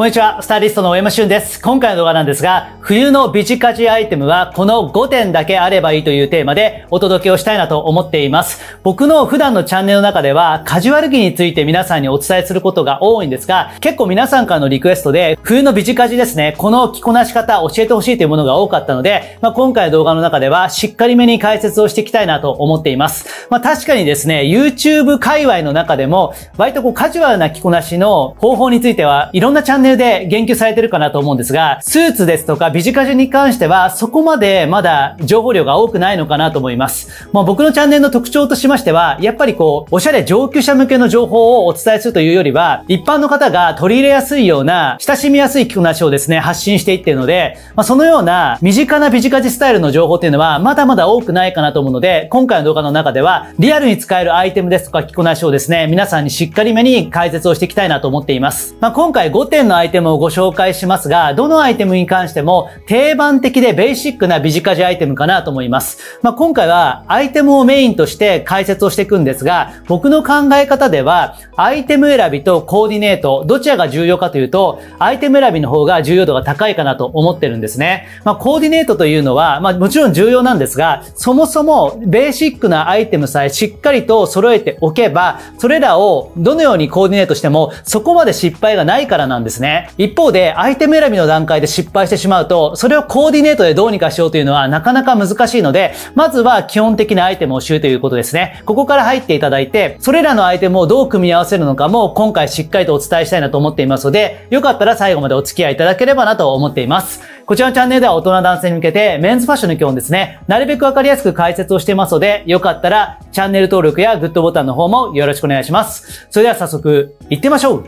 こんにちは、スタイリストの大山俊です。今回の動画なんですが、冬のビジカジアイテムはこの5点だけあればいいというテーマでお届けをしたいなと思っています。僕の普段のチャンネルの中ではカジュアル着について皆さんにお伝えすることが多いんですが、結構皆さんからのリクエストで、冬のビジカジですね、この着こなし方教えてほしいというものが多かったので、まあ、今回の動画の中ではしっかりめに解説をしていきたいなと思っています。まあ、確かにですね、YouTube 界隈の中でも、割とこうカジュアルな着こなしの方法についてはいろんなチャンネルで言及されてるかなと思うんですが、スーツですとかビジカジュに関しては、そこまでまだ情報量が多くないのかなと思います。まあ、僕のチャンネルの特徴としましては、やっぱりこう、おしゃれ上級者向けの情報をお伝えするというよりは、一般の方が取り入れやすいような、親しみやすい着こなしをですね、発信していっているので、まあ、そのような身近なビジカジスタイルの情報っていうのは、まだまだ多くないかなと思うので、今回の動画の中では、リアルに使えるアイテムですとか着こなしをですね、皆さんにしっかりめに解説をしていきたいなと思っています。まあ、今回5点のアイテムをご紹介しますが、どのアイテムに関しても定番的でベーシックなビジカジアイテムかなと思います。まあ、今回はアイテムをメインとして解説をしていくんですが、僕の考え方では、アイテム選びとコーディネート、どちらが重要かというと、アイテム選びの方が重要度が高いかなと思ってるんですね。まあ、コーディネートというのは、まあ、もちろん重要なんですが、そもそもベーシックなアイテムさえしっかりと揃えておけば、それらをどのようにコーディネートしても、そこまで失敗がないからなんですですね。一方で、アイテム選びの段階で失敗してしまうと、それをコーディネートでどうにかしようというのはなかなか難しいので、まずは基本的なアイテムを知るということですね。ここから入っていただいて、それらのアイテムをどう組み合わせるのかも、今回しっかりとお伝えしたいなと思っていますので、よかったら最後までお付き合いいただければなと思っています。こちらのチャンネルでは大人男性に向けて、メンズファッションの基本ですね、なるべくわかりやすく解説をしていますので、よかったらチャンネル登録やグッドボタンの方もよろしくお願いします。それでは早速、行ってみましょう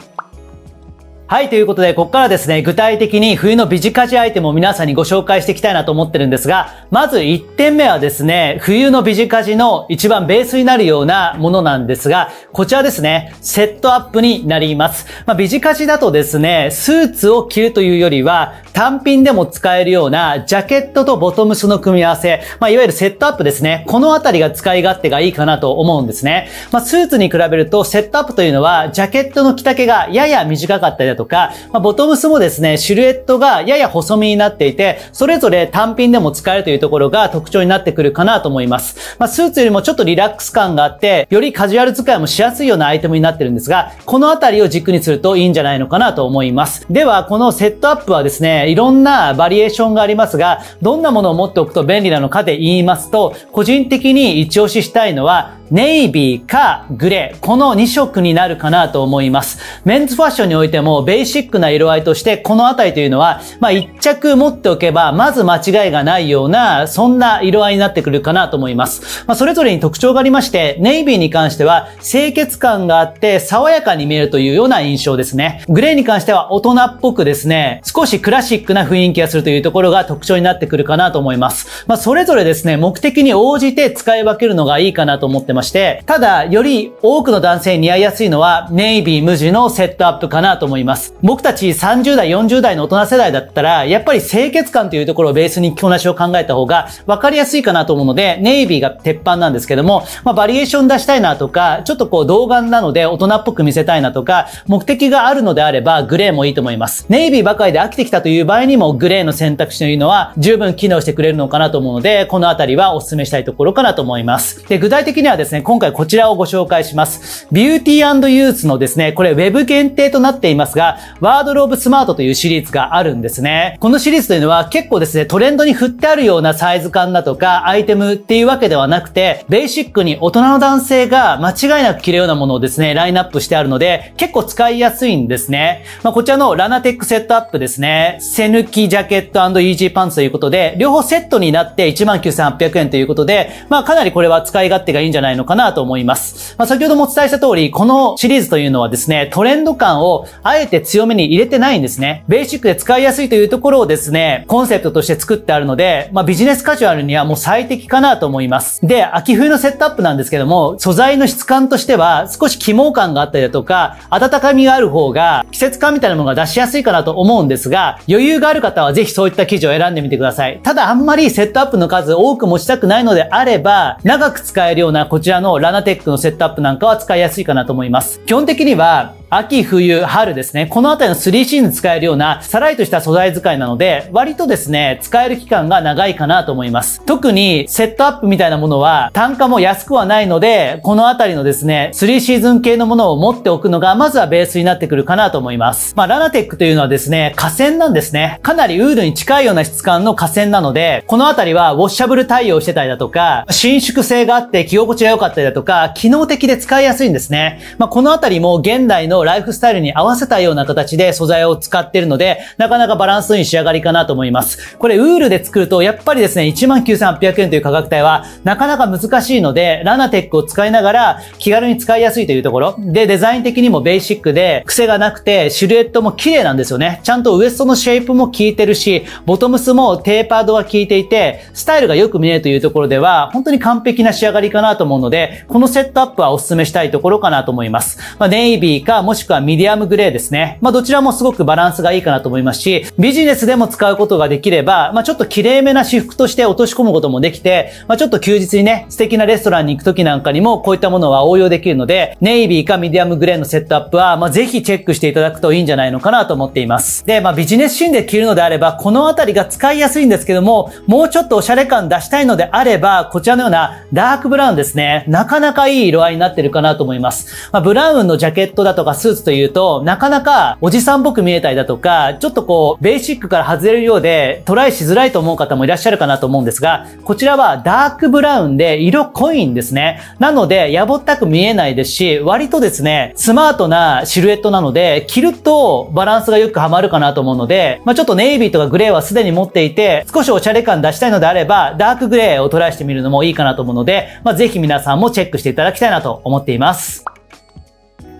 はい、ということで、ここからですね、具体的に冬のビジカジアイテムを皆さんにご紹介していきたいなと思ってるんですが、まず1点目はですね、冬のビジカジの一番ベースになるようなものなんですが、こちらですね、セットアップになります。まあ、ビジカジだとですね、スーツを着るというよりは、単品でも使えるような、ジャケットとボトムスの組み合わせ、まあ、いわゆるセットアップですね、このあたりが使い勝手がいいかなと思うんですね。まあ、スーツに比べると、セットアップというのは、ジャケットの着丈がやや短かったりだととか、まあ、ボトムスもですね、シルエットがやや細身になっていて、それぞれ単品でも使えるというところが特徴になってくるかなと思います。まあ、スーツよりもちょっとリラックス感があって、よりカジュアル使いもしやすいようなアイテムになってるんですが、このあたりを軸にするといいんじゃないのかなと思います。では、このセットアップはですね、いろんなバリエーションがありますが、どんなものを持っておくと便利なのかで言いますと、個人的に一押ししたいのは、ネイビーかグレー、この2色になるかなと思います。メンズファッションにおいてもベーシックな色合いとして、このあたりというのは、まあ、1着持っておけば、まず間違いがないような、そんな色合いになってくるかなと思います。まあ、それぞれに特徴がありまして、ネイビーに関しては、清潔感があって、爽やかに見えるというような印象ですね。グレーに関しては、大人っぽくですね、少しクラシックな雰囲気がするというところが特徴になってくるかなと思います。まあ、それぞれですね、目的に応じて使い分けるのがいいかなと思ってます。まして、ただ、より多くの男性に似合いやすいのは、ネイビー無地のセットアップかなと思います。僕たち30代、40代の大人世代だったら、やっぱり清潔感というところをベースに着こなしを考えた方が分かりやすいかなと思うので、ネイビーが鉄板なんですけども、まあ、バリエーション出したいなとか、ちょっとこう、童顔なので大人っぽく見せたいなとか、目的があるのであれば、グレーもいいと思います。ネイビーばかりで飽きてきたという場合にも、グレーの選択肢というのは十分機能してくれるのかなと思うので、このあたりはお勧めしたいところかなと思います。で、具体的にはですねですね、今回こちらをご紹介します。ビューティーユースのですね、これウェブ限定となっていますが、ワードローブスマートというシリーズがあるんですね。このシリーズというのは結構ですね、トレンドに振ってあるようなサイズ感だとか、アイテムっていうわけではなくて、ベーシックに大人の男性が間違いなく着るようなものをですね、ラインナップしてあるので、結構使いやすいんですね。まあ、こちらのラナテックセットアップですね、背抜きジャケットイージーパンツということで、両方セットになって19,800円ということで、まあかなりこれは使い勝手がいいんじゃないないのかなと思います。まあ、先ほどもお伝えした通り、このシリーズというのはですね、トレンド感をあえて強めに入れてないんですね。ベーシックで使いやすいというところをですね、コンセプトとして作ってあるので、まあ、ビジネスカジュアルにはもう最適かなと思います。で、秋冬のセットアップなんですけども、素材の質感としては少し起毛感があったりだとか、温かみがある方が季節感みたいなものが出しやすいかなと思うんですが、余裕がある方はぜひそういった生地を選んでみてください。ただあんまりセットアップの数多く持ちたくないのであれば、長く使えるようなこちらのラナテックのセットアップなんかは使いやすいかなと思います。基本的には秋、冬、春ですね。このあたりの3シーズン使えるような、さらりとした素材使いなので、割とですね、使える期間が長いかなと思います。特に、セットアップみたいなものは、単価も安くはないので、このあたりのですね、3シーズン系のものを持っておくのが、まずはベースになってくるかなと思います。まあ、ラナテックというのはですね、河川なんですね。かなりウールに近いような質感の河川なので、このあたりはウォッシャブル対応してたりだとか、伸縮性があって着心地が良かったりだとか、機能的で使いやすいんですね。まあ、このあたりも現代のライフスタイルに合わせたような形で素材を使っているので、なかなかバランスに仕上がりかなと思います。これ、ウールで作ると、やっぱりですね、19,800円という価格帯は、なかなか難しいので、ラナテックを使いながら、気軽に使いやすいというところ。で、デザイン的にもベーシックで、癖がなくて、シルエットも綺麗なんですよね。ちゃんとウエストのシェイプも効いてるし、ボトムスもテーパードは効いていて、スタイルがよく見えるというところでは、本当に完璧な仕上がりかなと思うので、このセットアップはお勧めしたいところかなと思います。まあ、ネイビーか、ももしくはミディアムグレーですね。まあ、どちらもすごくバランスがいいかなと思いますし、ビジネスでも使うことができれば、まあ、ちょっと綺麗めな私服として落とし込むこともできて、まあ、ちょっと休日にね、素敵なレストランに行く時なんかにもこういったものは応用できるので、ネイビーかミディアムグレーのセットアップは、まあ、ぜひチェックしていただくといいんじゃないのかなと思っています。で、まあ、ビジネスシーンで着るのであれば、このあたりが使いやすいんですけども、もうちょっとおしゃれ感出したいのであれば、こちらのようなダークブラウンですね、なかなかいい色合いになってるかなと思います。まあ、ブラウンのジャケットだとかスーツというと、なかなかおじさんっぽく見えたりだとか、ちょっとこう、ベーシックから外れるようで、トライしづらいと思う方もいらっしゃるかなと思うんですが、こちらはダークブラウンで色濃いんですね。なので、やぼったく見えないですし、割とですね、スマートなシルエットなので、着るとバランスがよくハマるかなと思うので、まあ、ちょっとネイビーとかグレーはすでに持っていて、少しおしゃれ感出したいのであれば、ダークグレーをトライしてみるのもいいかなと思うので、まあ、ぜひ皆さんもチェックしていただきたいなと思っています。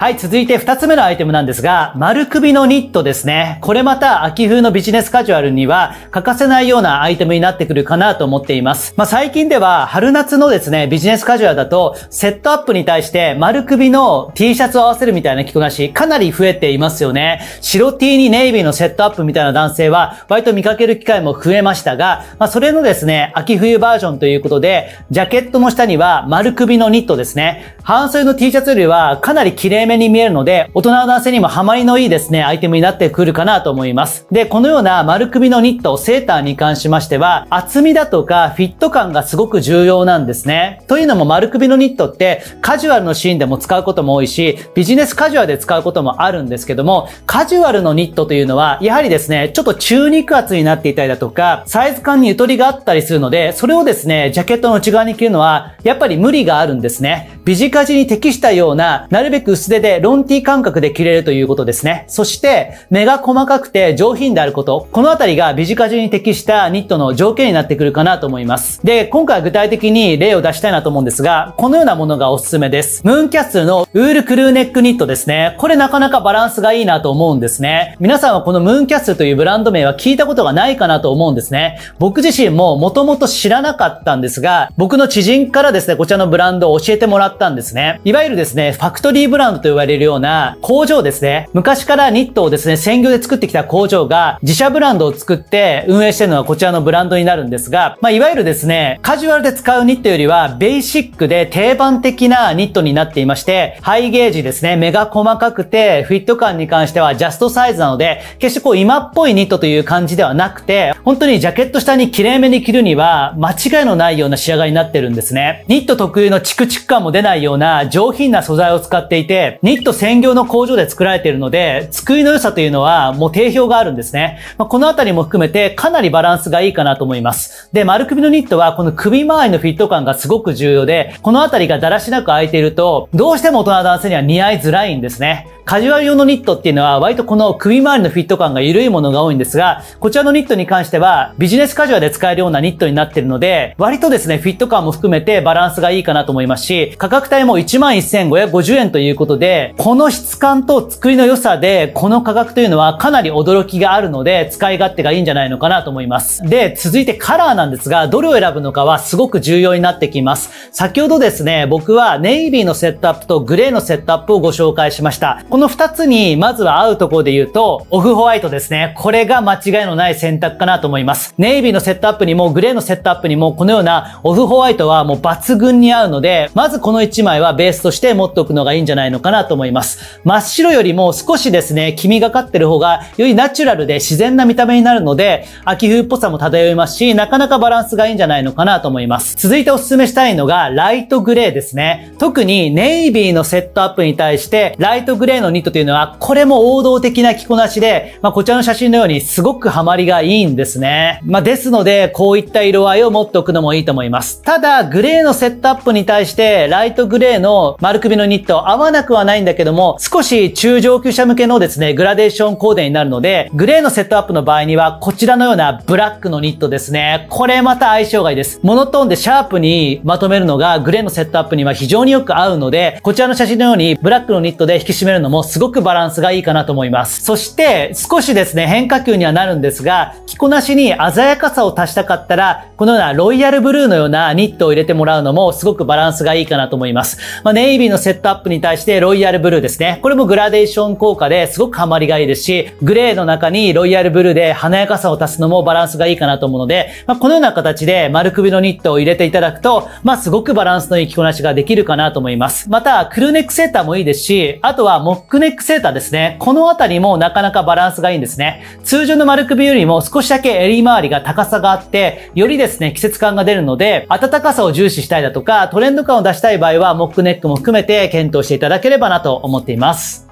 はい、続いて2つ目のアイテムなんですが、丸首のニットですね。これまた秋冬のビジネスカジュアルには欠かせないようなアイテムになってくるかなと思っています。まあ、最近では春夏のですね、ビジネスカジュアルだと、セットアップに対して丸首の T シャツを合わせるみたいな着こなし、かなり増えていますよね。白 T にネイビーのセットアップみたいな男性は、割と見かける機会も増えましたが、まあ、それのですね、秋冬バージョンということで、ジャケットの下には丸首のニットですね。半袖の T シャツよりはかなり綺麗目に見えるので、大人の男性にもハマりのいいですね、アイテムになってくるかなと思います。で、このような丸首のニット、セーターに関しましては、厚みだとかフィット感がすごく重要なんですね。というのも丸首のニットって、カジュアルのシーンでも使うことも多いし、ビジネスカジュアルで使うこともあるんですけども、カジュアルのニットというのは、やはりですね、ちょっと中肉厚になっていたりだとか、サイズ感にゆとりがあったりするので、それをですね、ジャケットの内側に着るのは、やっぱり無理があるんですね。ビジカジに適したような、なるべく薄手でロンティ感覚で着れるということですね。そして、目が細かくて上品であること。このあたりが美術化中に適したニットの条件になってくるかなと思います。で、今回は具体的に例を出したいなと思うんですが、このようなものがおすすめです。ムーンキャッスルのウールクルーネックニットですね。これなかなかバランスがいいなと思うんですね。皆さんはこのムーンキャッスルというブランド名は聞いたことがないかなと思うんですね。僕自身ももともと知らなかったんですが、僕の知人からですね、こちらのブランドを教えてもらったんですね。いわゆるですね、ファクトリーブランドと言われるような工場ですね。昔からニットをですね、専業で作ってきた工場が自社ブランドを作って運営してるのはこちらのブランドになるんですが、まあ、いわゆるですね、カジュアルで使うニットよりはベーシックで定番的なニットになっていまして、ハイゲージですね、目が細かくて、フィット感に関してはジャストサイズなので、決してこう今っぽいニットという感じではなくて、本当にジャケット下に綺麗めに着るには、間違いのないような仕上がりになってるんですね。ニット特有のチクチク感も出ないような上品な素材を使っていて、ニット専業の工場で作られているので、作りの良さというのはもう定評があるんですね。まあ、このあたりも含めてかなりバランスがいいかなと思います。で、丸首のニットはこの首周りのフィット感がすごく重要で、このあたりがだらしなく空いていると、どうしても大人の男性には似合いづらいんですね。カジュアル用のニットっていうのは割とこの首周りのフィット感が緩いものが多いんですが、こちらのニットに関してはビジネスカジュアルで使えるようなニットになっているので、割とですね、フィット感も含めてバランスがいいかなと思いますし、価格帯も11,550円ということで、で、この質感と作りの良さで、この価格というのはかなり驚きがあるので、使い勝手がいいんじゃないのかなと思います。で、続いてカラーなんですが、どれを選ぶのかはすごく重要になってきます。先ほどですね、僕はネイビーのセットアップとグレーのセットアップをご紹介しました。この2つに、まずは合うところで言うと、オフホワイトですね。これが間違いのない選択かなと思います。ネイビーのセットアップにも、グレーのセットアップにも、このようなオフホワイトはもう抜群に合うので、まずこの1枚はベースとして持っておくのがいいんじゃないのかななと思います。真っ白よりも少しですね、黄身がかってる方がよりナチュラルで自然な見た目になるので、秋冬っぽさも漂いますし、なかなかバランスがいいんじゃないのかなと思います。続いておすすめしたいのが、ライトグレーですね。特にネイビーのセットアップに対して、ライトグレーのニットというのは、これも王道的な着こなしで、まあ、こちらの写真のようにすごくハマりがいいんですね。まあ、ですので、こういった色合いを持っておくのもいいと思います。ただ、グレーのセットアップに対して、ライトグレーの丸首のニット合わなくははないんだけども、少し中上級者向けのですね、グラデーションコーデになるので、グレーのセットアップの場合には、こちらのようなブラックのニットですね。これまた相性がいいです。モノトーンでシャープにまとめるのが、グレーのセットアップには非常によく合うので、こちらの写真のように、ブラックのニットで引き締めるのもすごくバランスがいいかなと思います。そして、少しですね、変化球にはなるんですが、着こなしに鮮やかさを足したかったら、このようなロイヤルブルーのようなニットを入れてもらうのも、すごくバランスがいいかなと思います。まあ、ネイビーのセットアップに対して、ロロイヤルブルーですね。これもグラデーション効果ですごくハマりがいいですし、グレーの中にロイヤルブルーで華やかさを足すのもバランスがいいかなと思うので、まあ、このような形で丸首のニットを入れていただくと、まあ、すごくバランスのいい着こなしができるかなと思います。また、クルーネックセーターもいいですし、あとはモックネックセーターですね。このあたりもなかなかバランスがいいんですね。通常の丸首よりも少しだけ襟周りが高さがあって、よりですね、季節感が出るので、暖かさを重視したいだとか、トレンド感を出したい場合は、モックネックも含めて検討していただければばなと思っています。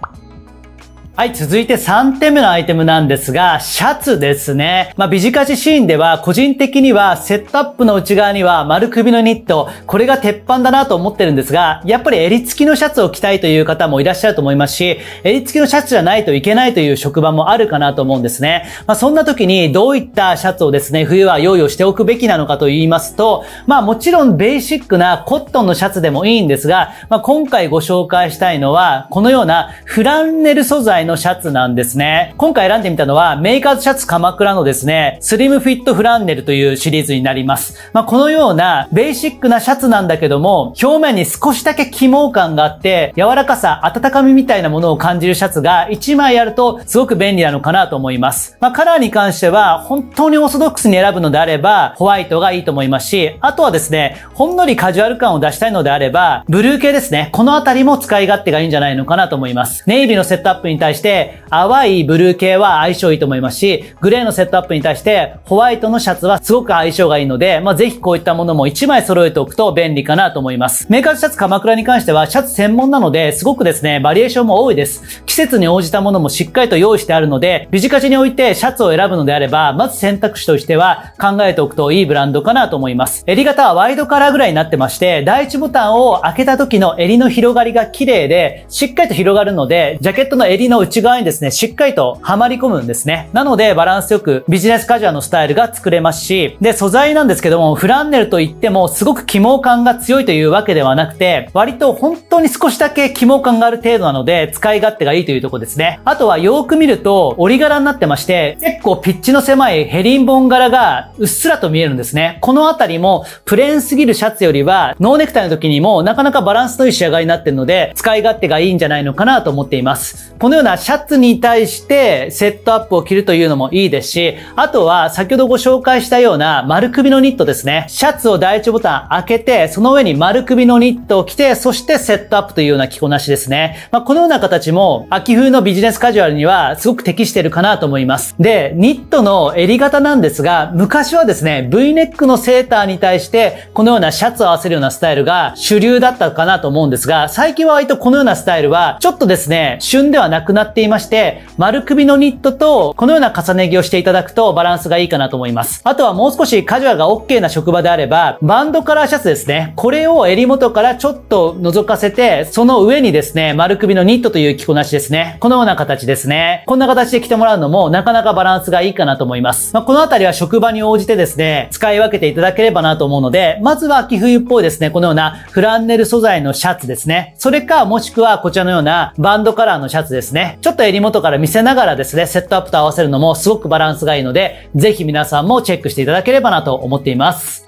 はい、続いて3点目のアイテムなんですが、シャツですね。まあ、ビジカジシーンでは、個人的には、セットアップの内側には丸首のニット、これが鉄板だなと思ってるんですが、やっぱり襟付きのシャツを着たいという方もいらっしゃると思いますし、襟付きのシャツじゃないといけないという職場もあるかなと思うんですね。まあ、そんな時に、どういったシャツをですね、冬は用意をしておくべきなのかと言いますと、まあ、もちろんベーシックなコットンのシャツでもいいんですが、まあ、今回ご紹介したいのは、このようなフランネル素材代のシャツなんですね。今回選んでみたのは、メーカーズシャツ鎌倉のですね、スリムフィットフランネルというシリーズになります。まあ、このようなベーシックなシャツなんだけども、表面に少しだけ起毛感があって、柔らかさ、温かみみたいなものを感じるシャツが1枚あるとすごく便利なのかなと思います。まあ、カラーに関しては、本当にオーソドックスに選ぶのであれば、ホワイトがいいと思いますし、あとはですね、ほんのりカジュアル感を出したいのであれば、ブルー系ですね。このあたりも使い勝手がいいんじゃないのかなと思います。ネイビーのセットアップに対対して、淡いブルー系は相性いいと思いますし、グレーのセットアップに対して、ホワイトのシャツはすごく相性がいいので、まあ、ぜひこういったものも1枚揃えておくと便利かなと思います。メーカーズシャツ鎌倉に関しては、シャツ専門なので、すごくですね、バリエーションも多いです。季節に応じたものもしっかりと用意してあるので、ビジカチにおいてシャツを選ぶのであれば、まず選択肢としては考えておくといいブランドかなと思います。襟型はワイドカラーぐらいになってまして、第1ボタンを開けた時の襟の広がりが綺麗で、しっかりと広がるので、ジャケットの襟の内側にですね、しっかりとはまり込むんですね。なので、バランスよくビジネスカジュアルのスタイルが作れますし、で、素材なんですけども、フランネルといっても、すごく起毛感が強いというわけではなくて、割と本当に少しだけ起毛感がある程度なので、使い勝手がいいというとこですね。あとは、よーく見ると、折り柄になってまして、結構ピッチの狭いヘリンボン柄が、うっすらと見えるんですね。このあたりも、プレーンすぎるシャツよりは、ノーネクタイの時にも、なかなかバランスのいい仕上がりになってるので、使い勝手がいいんじゃないのかなと思っています。このようななシャツに対してセットアップを着るというのもいいですし、あとは先ほどご紹介したような丸首のニットですね。シャツを第一ボタン開けて、その上に丸首のニットを着て、そしてセットアップというような着こなしですね。まあ、このような形も秋冬のビジネスカジュアルにはすごく適してるかなと思います。で、ニットの襟型なんですが、昔はですね、V ネックのセーターに対して、このようなシャツを合わせるようなスタイルが主流だったかなと思うんですが、最近は割とこのようなスタイルは、ちょっとですね、旬ではなくななっていまして、丸首のニットと、このような重ね着をしていただくとバランスがいいかなと思います。あとはもう少しカジュアルが OK な職場であれば、バンドカラーシャツですね。これを襟元からちょっと覗かせて、その上にですね、丸首のニットという着こなしですね。このような形ですね。こんな形で着てもらうのも、なかなかバランスがいいかなと思います。まあ、このあたりは職場に応じてですね、使い分けていただければなと思うので、まずは秋冬っぽいですね、このようなフランネル素材のシャツですね。それか、もしくはこちらのようなバンドカラーのシャツですね。ちょっと襟元から見せながらですね、セットアップと合わせるのもすごくバランスがいいので、ぜひ皆さんもチェックしていただければなと思っています。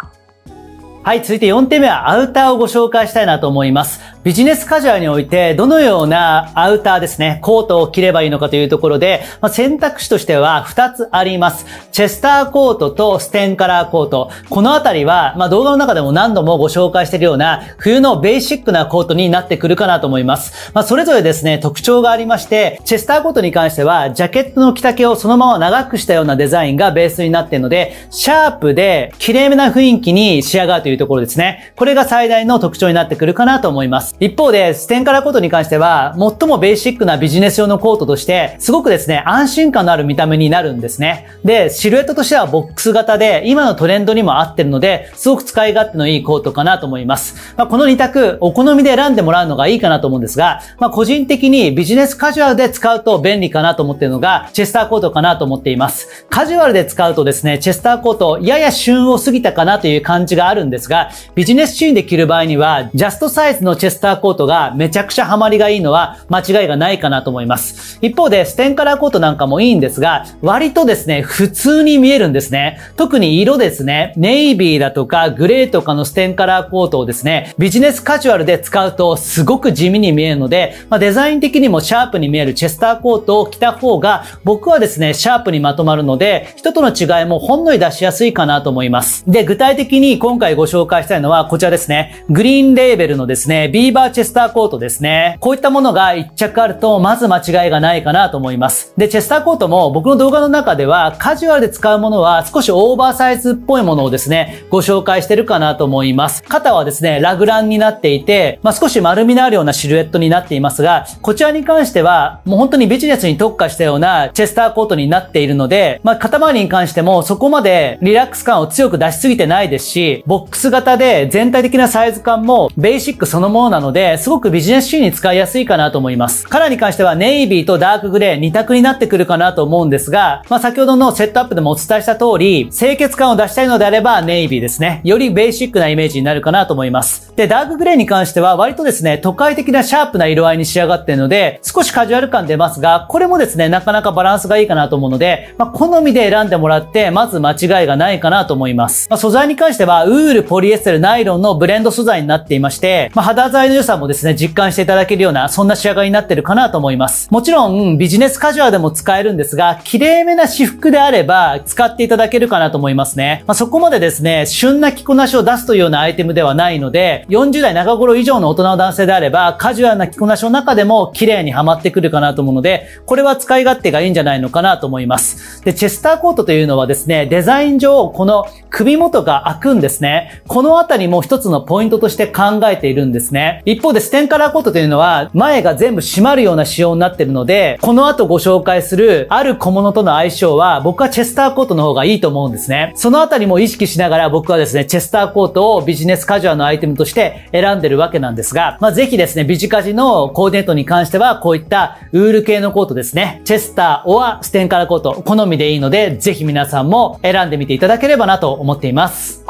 はい、続いて4点目はアウターをご紹介したいなと思います。ビジネスカジュアルにおいて、どのようなアウターですね、コートを着ればいいのかというところで、まあ、選択肢としては2つあります。チェスターコートとステンカラーコート。このあたりは、まあ、動画の中でも何度もご紹介しているような、冬のベーシックなコートになってくるかなと思います。まあ、それぞれですね、特徴がありまして、チェスターコートに関しては、ジャケットの着丈をそのまま長くしたようなデザインがベースになっているので、シャープで、綺麗めな雰囲気に仕上がるというところですね。これが最大の特徴になってくるかなと思います。一方で、ステンカラーコートに関しては、最もベーシックなビジネス用のコートとして、すごくですね、安心感のある見た目になるんですね。で、シルエットとしてはボックス型で、今のトレンドにも合ってるので、すごく使い勝手のいいコートかなと思います。まあ、この2択、お好みで選んでもらうのがいいかなと思うんですが、まあ、個人的にビジネスカジュアルで使うと便利かなと思っているのが、チェスターコートかなと思っています。カジュアルで使うとですね、チェスターコート、やや旬を過ぎたかなという感じがあるんですが、ビジネスシーンで着る場合には、ジャストサイズのチェスタースターコートがめちゃくちゃハマりがいいのは間違いがないかなと思います。一方で、ステンカラーコートなんかもいいんですが、割とですね、普通に見えるんですね。特に色ですね、ネイビーだとかグレーとかのステンカラーコートをですね、ビジネスカジュアルで使うとすごく地味に見えるので、まあ、デザイン的にもシャープに見えるチェスターコートを着た方が、僕はですね、シャープにまとまるので、人との違いもほんのり出しやすいかなと思います。で、具体的に今回ご紹介したいのはこちらですね、グリーンレーベルのですね、b ーバーチェスターコートですね。こういったものが1着あると、まず間違いがないかなと思います。で、チェスターコートも僕の動画の中では、カジュアルで使うものは少しオーバーサイズっぽいものをですね、ご紹介してるかなと思います。肩はですね、ラグランになっていて、まあ、少し丸みのあるようなシルエットになっていますが、こちらに関しては、もう本当にビジネスに特化したようなチェスターコートになっているので、まあ、肩周りに関してもそこまでリラックス感を強く出しすぎてないですし、ボックス型で全体的なサイズ感もベーシックそのものなのので、すごくビジネスシーンに使いやすいかなと思います。カラーに関してはネイビーとダークグレー2択になってくるかなと思うんですが、まあ、先ほどのセットアップでもお伝えした通り、清潔感を出したいのであればネイビーですね。よりベーシックなイメージになるかなと思います。で、ダークグレーに関しては割とですね、都会的なシャープな色合いに仕上がっているので、少しカジュアル感出ますが、これもですね、なかなかバランスがいいかなと思うので、まあ、好みで選んでもらって、まず間違いがないかなと思います。まあ、素材に関しては、ウール、ポリエステル、ナイロンのブレンド素材になっていまして、まあ、肌材の良さもですね、実感していただけるような、そんな仕上がりになってるかなと思います。もちろん、ビジネスカジュアルでも使えるんですが、綺麗めな私服であれば、使っていただけるかなと思いますね。まあ、そこまでですね、旬な着こなしを出すというようなアイテムではないので、40代中頃以上の大人の男性であれば、カジュアルな着こなしの中でも綺麗にはまってくるかなと思うので、これは使い勝手がいいんじゃないのかなと思います。で、チェスターコートというのはですね、デザイン上、この首元が開くんですね。このあたりも一つのポイントとして考えているんですね。一方でステンカラーコートというのは、前が全部閉まるような仕様になってるので、この後ご紹介するある小物との相性は、僕はチェスターコートの方がいいと思うんですね。そのあたりも意識しながら僕はですね、チェスターコートをビジネスカジュアルのアイテムとして選んでるわけなんですが、まあ、ぜひですね、ビジカジのコーディネートに関しては、こういったウール系のコートですね、チェスターオアステンカラーコート、好みでいいので、ぜひ皆さんも選んでみていただければなと思っています。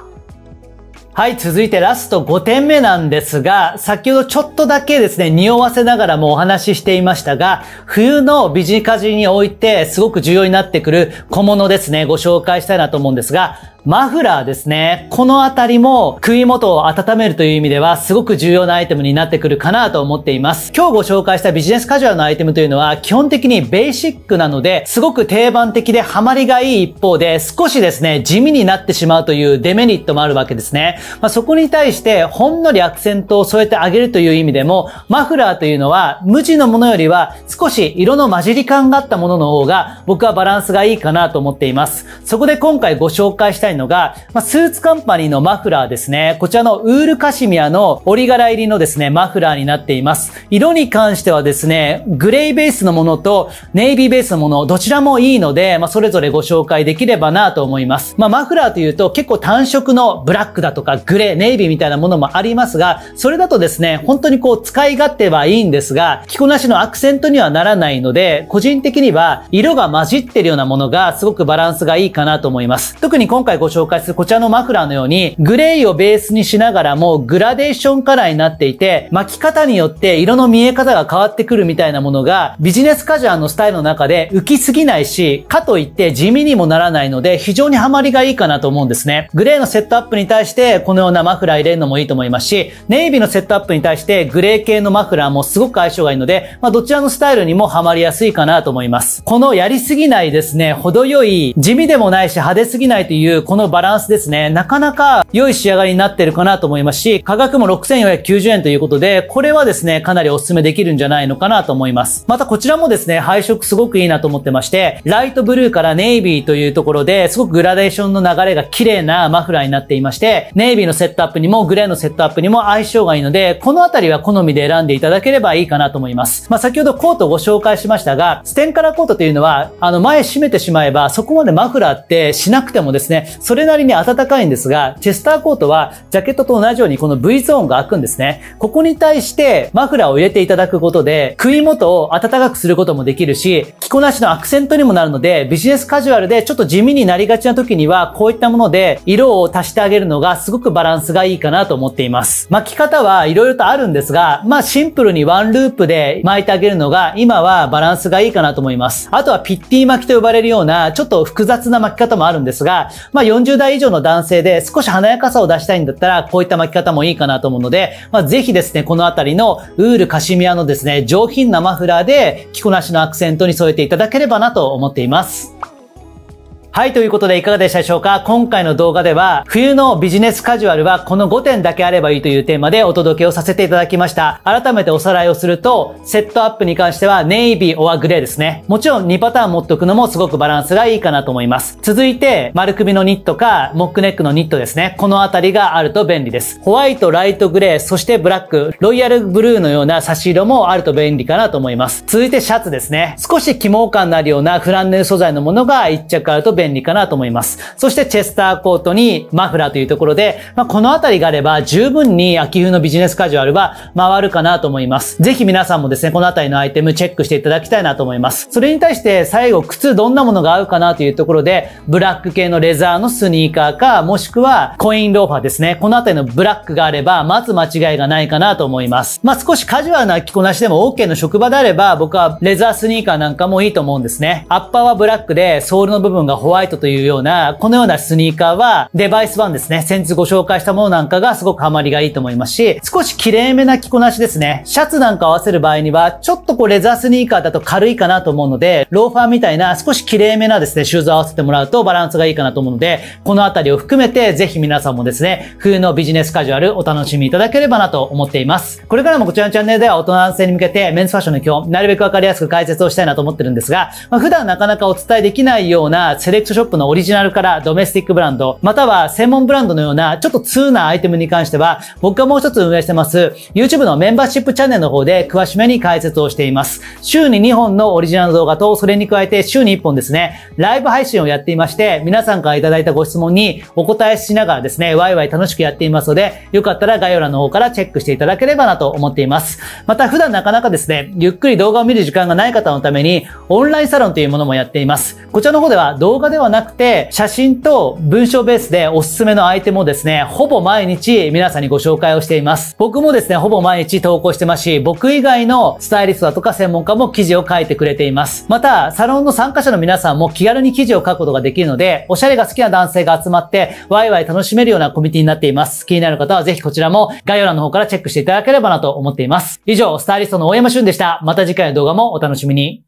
はい、続いてラスト5点目なんですが、先ほどちょっとだけですね、匂わせながらもお話ししていましたが、冬のビジカジにおいてすごく重要になってくる小物ですね、ご紹介したいなと思うんですが、マフラーですね。このあたりも首元を温めるという意味ではすごく重要なアイテムになってくるかなと思っています。今日ご紹介したビジネスカジュアルのアイテムというのは基本的にベーシックなので、すごく定番的でハマりがいい一方で、少しですね、地味になってしまうというデメリットもあるわけですね。まあ、そこに対してほんのりアクセントを添えてあげるという意味でも、マフラーというのは無地のものよりは少し色の混じり感があったものの方が僕はバランスがいいかなと思っています。そこで今回ご紹介したいいのが、まあ、スーツカンパニーのマフラーですね。こちらのウールカシミアの折り柄入りのですね、マフラーになっています。色に関してはですね、グレーベースのものとネイビーベースのもの、どちらもいいので、まあ、それぞれご紹介できればなと思います。まあ、マフラーというと結構単色のブラックだとかグレー、ネイビーみたいなものもありますが、それだとですね、本当にこう使い勝手はいいんですが、着こなしのアクセントにはならないので、個人的には色が混じってるようなものがすごくバランスがいいかなと思います。特に今回ご紹介するこちらのマフラーのように、グレーをベースにしながらもグラデーションカラーになっていて、巻き方によって色の見え方が変わってくるみたいなものが、ビジネスカジュアルのスタイルの中で浮きすぎないし、かといって地味にもならないので、非常にハマりがいいかなと思うんですね。グレーのセットアップに対して、このようなマフラー入れるのもいいと思いますし、ネイビーのセットアップに対して、グレー系のマフラーもすごく相性がいいので、まあ、どちらのスタイルにもハマりやすいかなと思います。このやりすぎないですね、程よい、地味でもないし派手すぎないという、このバランスですね、なかなか良い仕上がりになってるかなと思いますし、価格も6490円ということで、これはですね、かなりお勧めできるんじゃないのかなと思います。またこちらもですね、配色すごくいいなと思ってまして、ライトブルーからネイビーというところで、すごくグラデーションの流れが綺麗なマフラーになっていまして、ネイビーのセットアップにもグレーのセットアップにも相性がいいので、このあたりは好みで選んでいただければいいかなと思います。まあ、先ほどコートをご紹介しましたが、ステンカラーコートというのは、あの前閉めてしまえば、そこまでマフラーってしなくてもですね、それなりに暖かいんですが、チェスターコートはジャケットと同じようにこの V ゾーンが開くんですね。ここに対してマフラーを入れていただくことで、首元を暖かくすることもできるし、着こなしのアクセントにもなるので、ビジネスカジュアルでちょっと地味になりがちな時には、こういったもので色を足してあげるのがすごくバランスがいいかなと思っています。巻き方はいろいろとあるんですが、まあシンプルにワンループで巻いてあげるのが今はバランスがいいかなと思います。あとはピッティ巻きと呼ばれるようなちょっと複雑な巻き方もあるんですが、まあ40代以上の男性で少し華やかさを出したいんだったら、こういった巻き方もいいかなと思うので、まあ、ぜひですね、このあたりのウールカシミヤのですね、上品なマフラーで着こなしのアクセントに添えていただければなと思っています。はい、ということでいかがでしたでしょうか今回の動画では、冬のビジネスカジュアルはこの5点だけあればいいというテーマでお届けをさせていただきました。改めておさらいをすると、セットアップに関してはネイビーオアグレーですね。もちろん2パターン持っとくのもすごくバランスがいいかなと思います。続いて、丸首のニットか、モックネックのニットですね。このあたりがあると便利です。ホワイト、ライトグレー、そしてブラック、ロイヤルブルーのような差し色もあると便利かなと思います。続いてシャツですね。少し肝感のあるようなフランネル素材のものが1着あると便利便利かなと思います。そしてチェスターコートにマフラーというところで、まあ、このあたりがあれば十分に秋冬のビジネスカジュアルは回るかなと思います。ぜひ皆さんもですね、このあたりのアイテムチェックしていただきたいなと思います。それに対して最後、靴どんなものが合うかなというところで、ブラック系のレザーのスニーカーか、もしくはコインローファーですね。このあたりのブラックがあれば、まず間違いがないかなと思います。まあ、少しカジュアルな着こなしでも OK の職場であれば、僕はレザースニーカーなんかもいいと思うんですね。アッパーはブラックで、ソールの部分がホホワイトというような、このようなスニーカーは、デバイス版ですね、先日ご紹介したものなんかがすごくハマりがいいと思いますし、少し綺麗めな着こなしですね。シャツなんか合わせる場合には、ちょっとこうレザースニーカーだと軽いかなと思うので、ローファーみたいな少し綺麗めなですね、シューズを合わせてもらうとバランスがいいかなと思うので、このあたりを含めて、ぜひ皆さんもですね、冬のビジネスカジュアルお楽しみいただければなと思っています。これからもこちらのチャンネルでは大人男性に向けて、メンズファッションの基本、なるべくわかりやすく解説をしたいなと思ってるんですが、まあ、普段なかなかお伝えできないようなセレットショップのオリジナルからドメスティックブランド、または専門ブランドのようなちょっと通なアイテムに関しては、僕がもう一つ運営してます YouTube のメンバーシップチャンネルの方で詳しめに解説をしています。週に2本のオリジナル動画と、それに加えて週に1本ですね、ライブ配信をやっていまして、皆さんからいただいたご質問にお答えしながらですね、ワイワイ楽しくやっていますので、よかったら概要欄の方からチェックしていただければなと思っています。また普段なかなかですね、ゆっくり動画を見る時間がない方のために、オンラインサロンというものもやっています。こちらの方では動画ではなくて、写真と文章ベースでおすすめのアイテムをですね、ほぼ毎日皆さんにご紹介をしています。僕もですね、ほぼ毎日投稿してますし、僕以外のスタイリストだとか専門家も記事を書いてくれています。また、サロンの参加者の皆さんも気軽に記事を書くことができるので、おしゃれが好きな男性が集まって、ワイワイ楽しめるようなコミュニティになっています。気になる方はぜひこちらも概要欄の方からチェックしていただければなと思っています。以上、スタイリストの大山俊でした。また次回の動画もお楽しみに。